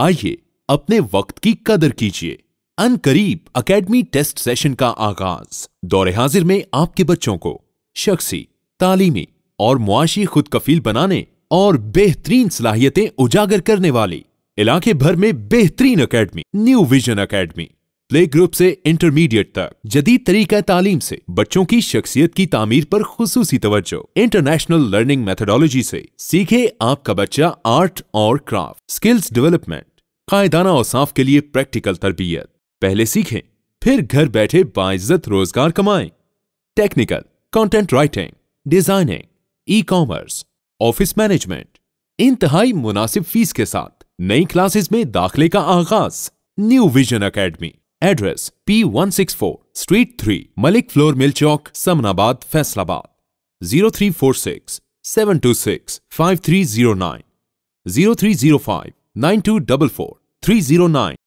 आइए अपने वक्त की कदर कीजिए अन करीब अकेडमी टेस्ट सेशन का आगाज दौरे हाजिर में आपके बच्चों को शख्सी तालीमी और मुआशी खुद कफील बनाने और बेहतरीन सलाहियतें उजागर करने वाली इलाके भर में बेहतरीन academy New Vision Academy play group से इंटरमीडिएट तक जदीद तरीका तालीम से बच्चों की शख्सियत की तामीर पर खसूसी तवज्जो इंटरनेशनल लर्निंग मेथडोलॉजी से सीखे आपका बच्चा आर्ट और क्राफ्ट स्किल्स डेवलपमेंट कायदाना और साफ के लिए प्रैक्टिकल तरबियत पहले सीखें फिर घर बैठे बाइज्जत रोजगार कमाएं technical content writing designing e commerce office management इंतहाई मुनासिब फीस के साथ नई क्लासेस में दाखिले का आगाज New Vision Academy address P one six four street three Malik Flour Mill Chowk Samanabad Faisalabad zero three four six seven two six five three zero nine zero three zero five nine two double four three zero nine